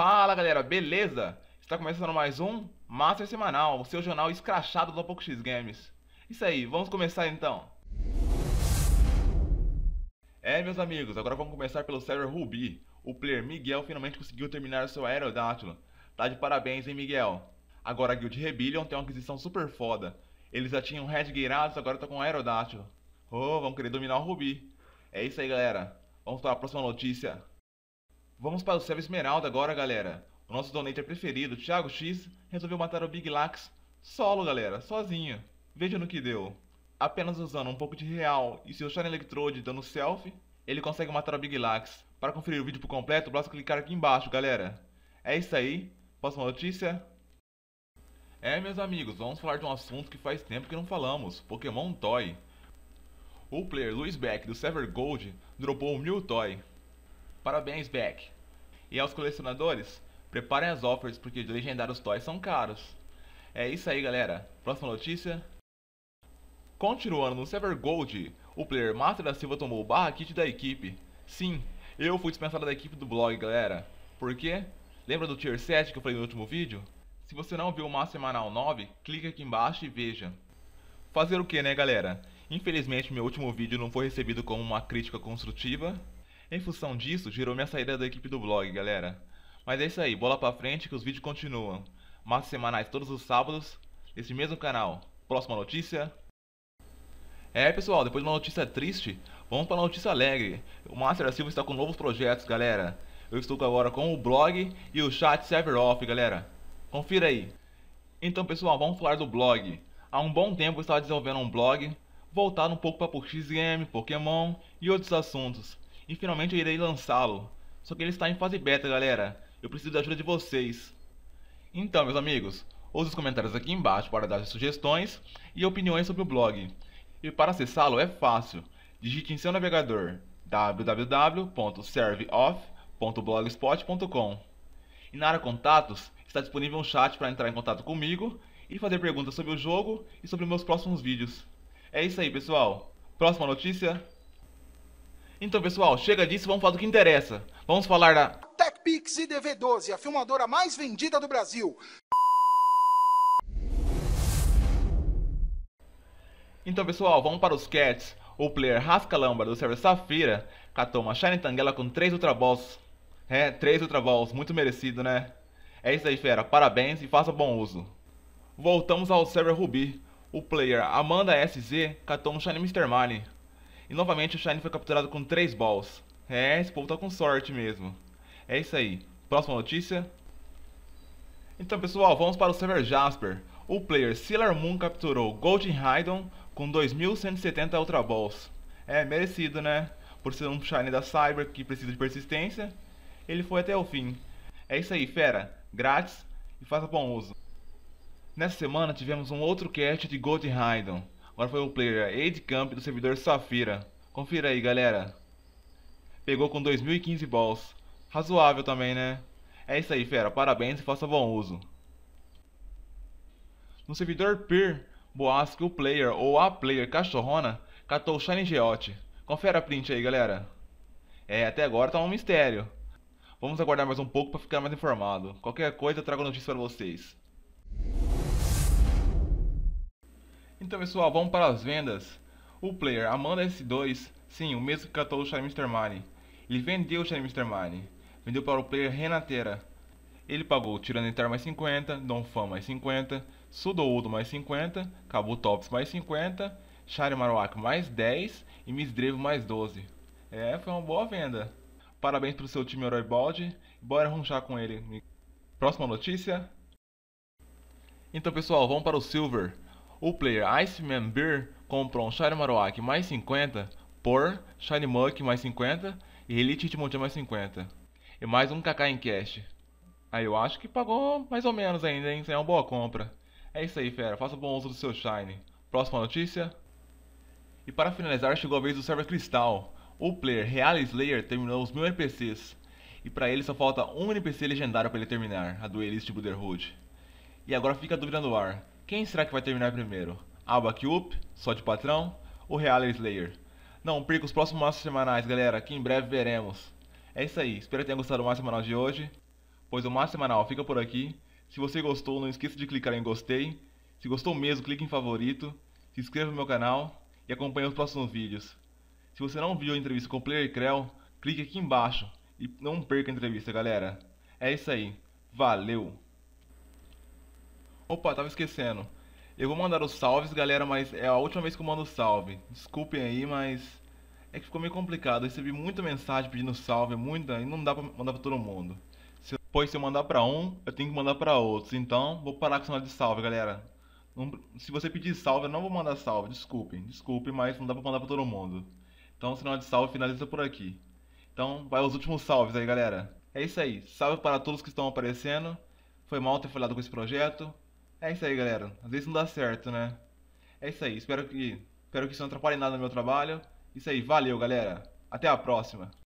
Fala galera, beleza? Está começando mais um Master Semanal, o seu jornal escrachado do Apoco X Games. Isso aí, vamos começar então. É, meus amigos, agora vamos começar pelo server Ruby. O player Miguel finalmente conseguiu terminar o seu Aerodactyl. Tá de parabéns, hein, Miguel? Agora a Guild Rebellion tem uma aquisição super foda. Eles já tinham Red Geirados, agora tá com Aerodactyl. Oh, vamos querer dominar o Ruby. É isso aí, galera. Vamos para a próxima notícia. Vamos para o céu Esmeralda agora, galera. O nosso donator preferido, Thiago X, resolveu matar o Big Lax solo, galera, sozinho. Veja no que deu. Apenas usando um pouco de real e seu Shine Electrode dando selfie, ele consegue matar o Big Lax. Para conferir o vídeo por completo, basta clicar aqui embaixo, galera. É isso aí. Próxima notícia. É, meus amigos, vamos falar de um assunto que faz tempo que não falamos, Pokémon Toy. O player Luis Beck do Sever Gold dropou um Mil Toy. Parabéns, Beck! E aos colecionadores, preparem as offers porque os legendários toys são caros. É isso aí, galera. Próxima notícia. Continuando no Server Gold, o player Master da Silva tomou o barra kit da equipe. Sim, eu fui dispensado da equipe do blog, galera. Por quê? Lembra do Tier 7 que eu falei no último vídeo? Se você não viu o Master Manal 9, clique aqui embaixo e veja. Fazer o que, né, galera? Infelizmente, meu último vídeo não foi recebido como uma crítica construtiva, em função disso, girou minha saída da equipe do blog, galera. Mas é isso aí, bola pra frente que os vídeos continuam. Massas semanais todos os sábados, nesse mesmo canal. Próxima notícia. É, pessoal, depois de uma notícia triste, vamos para uma notícia alegre. O Master da Silva está com novos projetos, galera. Eu estou agora com o blog e o chat server off, galera. Confira aí. Então, pessoal, vamos falar do blog. Há um bom tempo eu estava desenvolvendo um blog voltado um pouco para PUXGame, Pokémon e outros assuntos e finalmente eu irei lançá-lo. Só que ele está em fase beta, galera. Eu preciso da ajuda de vocês. Então, meus amigos, ouça os comentários aqui embaixo para dar sugestões e opiniões sobre o blog. E para acessá-lo é fácil. Digite em seu navegador www.serveoff.blogspot.com E na área contatos está disponível um chat para entrar em contato comigo e fazer perguntas sobre o jogo e sobre meus próximos vídeos. É isso aí, pessoal. Próxima notícia então, pessoal, chega disso, vamos falar do que interessa. Vamos falar da TechPix dv 12 a filmadora mais vendida do Brasil. Então, pessoal, vamos para os cats. O player Rascalamba do server Safira catou uma Shine Tangela com 3 Ultra Balls. É, 3 Ultra Balls, muito merecido, né? É isso aí, fera. Parabéns e faça bom uso. Voltamos ao server Ruby. O player Amanda SZ catou um Shine Mr. Money. E novamente o Shine foi capturado com 3 balls. É, esse povo tá com sorte mesmo. É isso aí. Próxima notícia. Então pessoal, vamos para o server Jasper. O player Sailor Moon capturou Golden Hydon com 2170 Ultra Balls. É, merecido né? Por ser um Shine da Cyber que precisa de persistência, ele foi até o fim. É isso aí, fera. Grátis e faça bom uso. Nessa semana tivemos um outro cast de Golden Hydon. Agora foi o player Aid é Camp do servidor Safira. Confira aí, galera. Pegou com 2015 balls. Razoável também, né? É isso aí, fera. Parabéns e faça bom uso. No servidor Peer, boas que o player ou a player cachorrona catou o Shiny Geot, Confere a print aí, galera. É, até agora tá um mistério. Vamos aguardar mais um pouco para ficar mais informado. Qualquer coisa eu trago notícia para vocês. Então pessoal, vamos para as vendas. O player Amanda S2, sim, o mesmo que catou o Shiny Mr. Money. Ele vendeu o Shiny Mr. Money. Vendeu para o player Renatera. Ele pagou Tiranitar mais 50, Donphan mais 50, Sudoudo mais 50, Kabutops mais 50, Sharimaruak mais 10 e Misdrevo mais 12. É, foi uma boa venda. Parabéns pro seu time Herói Balde. Bora ronchar com ele. Próxima notícia. Então, pessoal, vamos para o Silver. O player Iceman Beer comprou um Shiny Marowak mais 50 por Shiny Muck mais 50 e Elite Hitmonchan mais 50. E mais um KK em cash. Aí eu acho que pagou mais ou menos ainda, hein? Isso é uma boa compra. É isso aí, fera. Faça bom uso do seu Shine. Próxima notícia. E para finalizar, chegou a vez do server Cristal. O player Real Slayer terminou os mil NPCs. E para ele só falta um NPC legendário para ele terminar, a Duelist Brotherhood. E agora fica a dúvida no ar. Quem será que vai terminar primeiro? Abacup, só de patrão, ou Real Slayer? Não perca os próximos maços semanais, galera, que em breve veremos. É isso aí, espero que tenha gostado do maço semanal de hoje, pois o maço semanal fica por aqui. Se você gostou, não esqueça de clicar em gostei. Se gostou mesmo, clique em favorito, se inscreva no meu canal e acompanhe os próximos vídeos. Se você não viu a entrevista com o Player Creu, clique aqui embaixo e não perca a entrevista, galera. É isso aí, valeu! Opa, tava esquecendo. Eu vou mandar os salves, galera, mas é a última vez que eu mando salve. Desculpem aí, mas é que ficou meio complicado. Eu recebi muita mensagem pedindo salve, muita, e não dá pra mandar pra todo mundo. Se, pois se eu mandar pra um, eu tenho que mandar pra outros. Então, vou parar com esse negócio de salve, galera. Não, se você pedir salve, eu não vou mandar salve. Desculpem, desculpem, mas não dá pra mandar pra todo mundo. Então, o sinal de salve finaliza por aqui. Então, vai os últimos salves aí, galera. É isso aí. Salve para todos que estão aparecendo. Foi mal ter falhado com esse projeto. É isso aí, galera. Às vezes não dá certo, né? É isso aí. Espero que, espero que isso não atrapalhe nada no meu trabalho. Isso aí. Valeu, galera. Até a próxima.